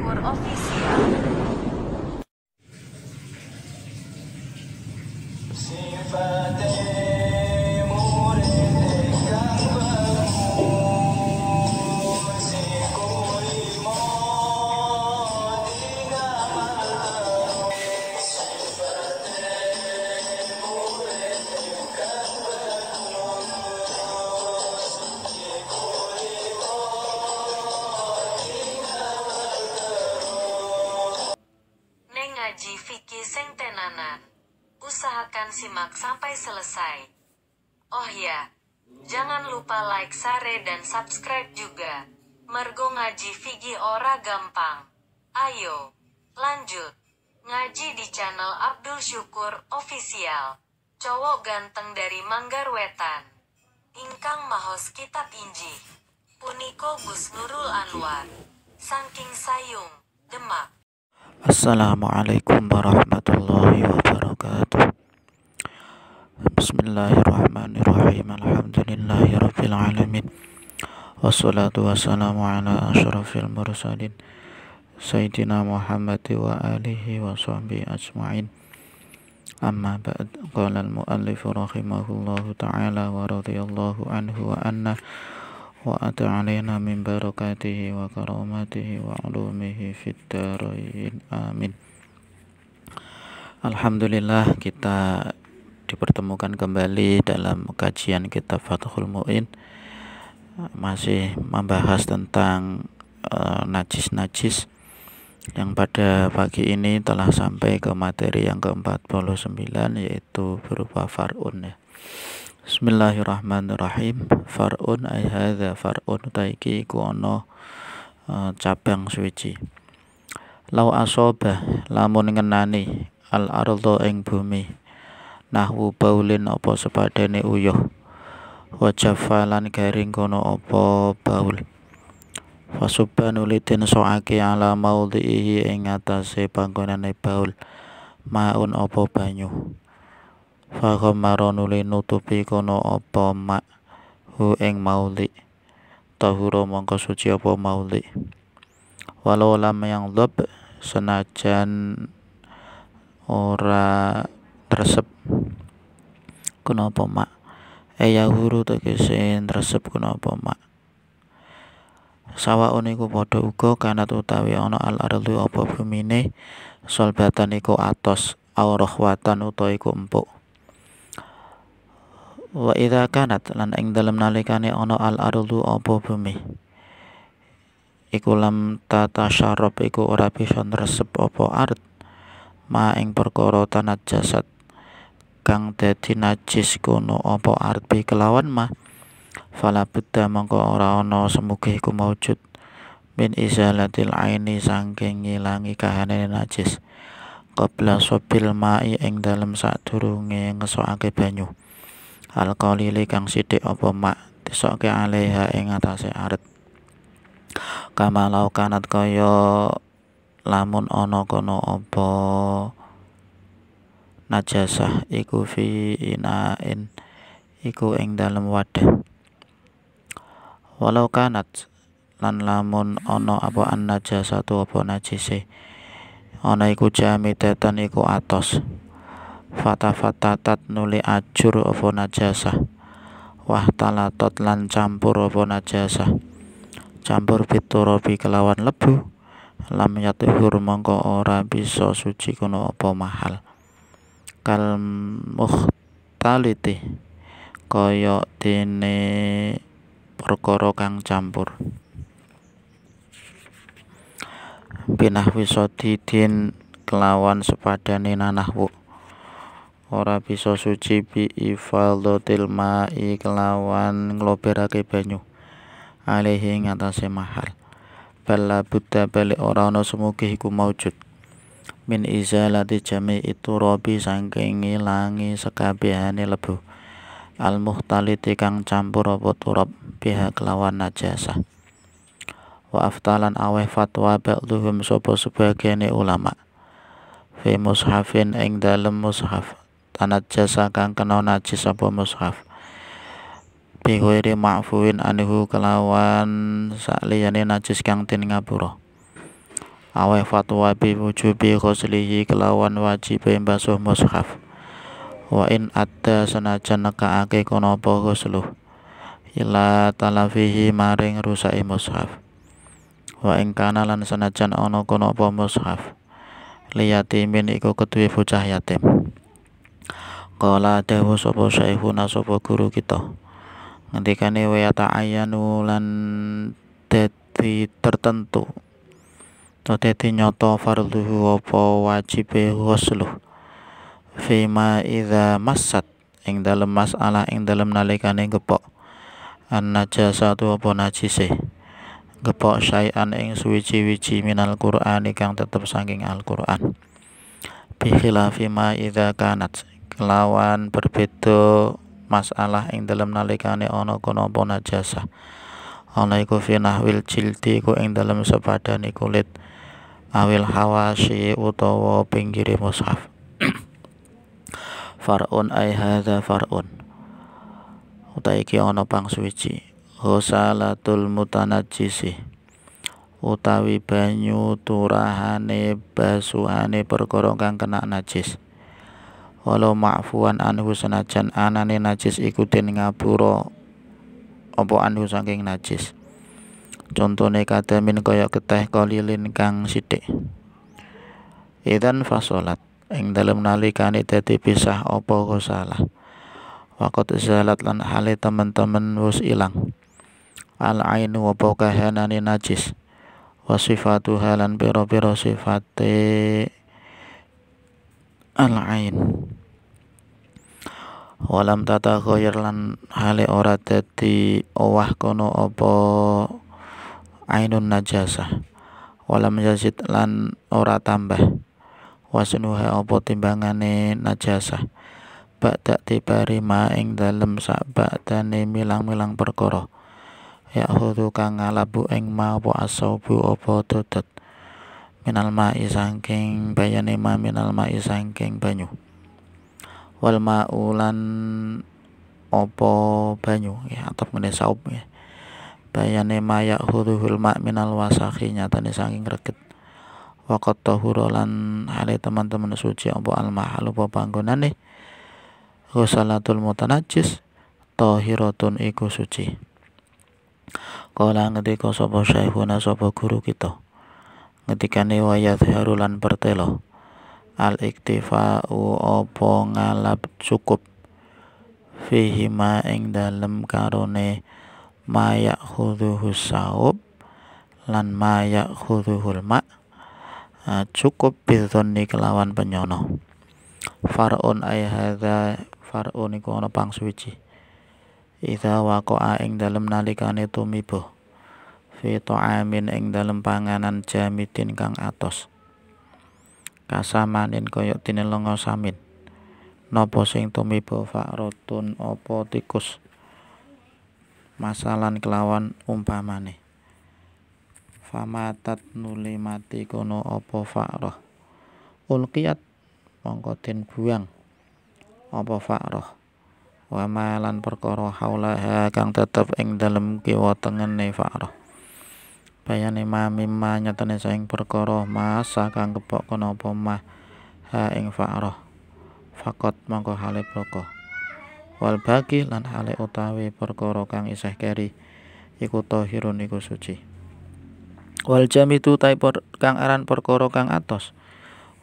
Dapur Official. Vicky Sengtenanan. Usahakan simak sampai selesai. Oh ya, jangan lupa like, share, dan subscribe juga. Mergo ngaji Vicky ora gampang. Ayo, lanjut. Ngaji di channel Abdul Syukur Official. Cowok ganteng dari Manggar Wetan. Ingkang mahos kitab inji. Puniko Gus Nurul Anwar. Sangking Sayung, Demak. Assalamualaikum warahmatullahi wabarakatuh Bismillahirrahmanirrahim Alhamdulillahi rabbil alamin Wassalatu wassalamu ala ashrafil mursalin Sayyidina Muhammad wa alihi wa sahbihi ajma'in Amma ba'd Qala al-muallifu rahimahullahu ta'ala Wa radiyallahu anhu wa anna wa وأتى علينا من بركاته وكرامته وعلومه في الدارين amin Alhamdulillah kita dipertemukan kembali dalam kajian kita Fathul Mu'in masih membahas tentang eh, najis-najis uh, yang pada pagi ini telah sampai ke materi yang ke-49 yaitu berupa far'un ya. Bismillahirrahmanirrahim. Farun ai hadza farun taiki ku e, cabang suci. Lau asoba lamun ngenani al ardo ing bumi. Nahwu baulin apa sepadane uyuh. Wajafalan garing kono apa baul. Fasubbanulitin soake ala maudhihi ing atase panggonane baul. Maun apa banyu. Faghomara nuli nutupi kono opo mak hu ing mauli. Tahura mongko suci opo mauli. Walau lama yang dhab senajan ora tresep opo mak Eya eh, huru tersep tresep opo mak Sawaun uniku padha uga kanat utawi ono al ardu opo bumine solbatan iku atos aurahwatan utawa iku empuk wa idza kanat lan ing dalem nalikane ana al ardu apa bumi iku lam tata syarab iku ora bisa resep apa ard ma ing perkara tanat jasad kang dadi najis kono apa ard bi kelawan ma fala buddha mongko ora ana semugih iku maujud min izalatil aini sangking ngilangi kahanane najis qabla sobil mai ing dalem sadurunge ngesokake banyu alkolili kang sithik apa mak tesoke alaiha ing atase arep kamalau kanat kaya lamun ana kono apa najasah iku fi inain iku ing dalem wadah walau kanat lan lamun ana apa an najasah tu apa najise ana iku jamidatan iku atos Fata fata tat nuli ajur opo najasa Wah talatot lan campur opo najasa Campur fiturobi kelawan lebu Lam yatuhur mongko ora bisa suci kuno opo mahal Kal muhtaliti Kaya dene perkara kang campur Binah wisodidin kelawan sepadane nanahwuk ora bisa suci bi ifaldotil ma'i kelawan ngloberake banyu alihi ngatasé mahal bala buddha balik ora ana semuge iku maujud min izalati jami itu robi sangking langi sekabehane lebu al muhtaliti kang campur apa turab pihak lawan najasa wa aftalan aweh fatwa ba'dhum sapa sebagiane ulama fi mushafin ing dalem mushaf jasa kang kena najis apa mushaf bihuiri ma'fuin anihu kelawan sa'liyani najis kang tin ngapura awe fatwa bi wujubi khuslihi kelawan wajib basuh mushaf wa in adda senajan nekake kono apa khusluh ila talafihi maring rusai mushaf wa in kana senajan ono kono apa mushaf liyatimin iku ketui bocah yatim Kala dewa sopo syekhuna sapa guru kita. Ngendikane wa ta'ayyanu lan teti tertentu. Ta nyoto nyoto fardhu apa wajibe ghuslu. Fima idha masat, ing dalem masalah ing dalem nalikane gepok. An najasatu apa najise. gepok syai'an ing suwiji-wiji minal Qur'an kang tetep saking Al-Qur'an. Bi Fima ma kanat kelawan berbeda masalah ing dalam nalikane ana kenapa najasah ana iku fi nahwil jildi ku ing dalam sepadane kulit awil hawasi utawa pinggiri mushaf farun ai hadza farun utai iki ana pang suci husalatul mutanajjisi utawi banyu turahane basuhane perkara kang kena najis walau ma'fuan anhu senajan anane najis ikutin ngapuro opo apa anhu saking najis kata min kaya keteh kolilin kang sidik. idan fasolat ing dalem nali dadi pisah opo salah Wakot zalat lan hale teman-teman wis ilang al ainu opo kahanane najis wasifatu sifatu halan piro-piro sifate al ain walam tata khoyir lan hale ora dadi owah kono opo ainun najasa walam yazid lan ora tambah wasnuha opo timbangane najasa ba'da tibari ma ing dalem sak ba'dane milang-milang perkara ya hudu kang ngalabu ing ma apa asobu opo dodot minal ma sangking bayane ma minal ma sangking banyu wal maulan opo banyu ya atau mengenai saup ya bayane maya huruhul ma minal wasakhi nyatane saking reket. waqat tahura lan hale teman-teman suci opo al mahal opo panggonane ghusalatul mutanajis, tahiratun iku suci kala ngendika sapa syekhuna sapa guru kita ngendikane wayat harulan pertelo al u opo ngalap cukup fihima ing dalam karone mayak khuduhu saub lan mayak khuduhu ma cukup bidhoni kelawan penyono far'un ay hadza far'un iku ana pang suci Ida waqa'a ing dalem nalikane tumibo fi ta'amin ing dalam panganan jamitin kang atos kasamanin kaya dene lenga samin napa sing tumiba fakrotun apa tikus masalan kelawan umpamane famatat nuli mati kono apa fakroh ulqiyat mongko den buang apa fakroh wa malan perkara haula kang tetep ing dalem kiwa tengene fakroh bayane ma mimma saing perkara masa kang kepok kono apa ma ha ing fa'roh fakot mangko hale proko wal bagi lan hale utawi perkara kang isih keri iku tahirun iku suci wal jamitu taipor kang aran perkara kang atos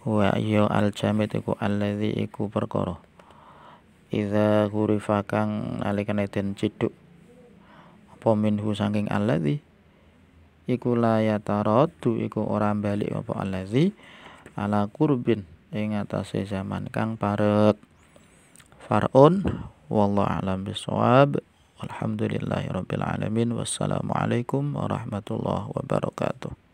wa ya al jamit iku alladzi iku perkara Iza kang alikan eden ciduk Apa minhu sangking alladzi iku la yataraddu iku ora bali apa allazi ala kurbin. ing atase zaman kang parek farun wallahu alam bisawab walhamdulillahi rabbil alamin wassalamualaikum warahmatullahi wabarakatuh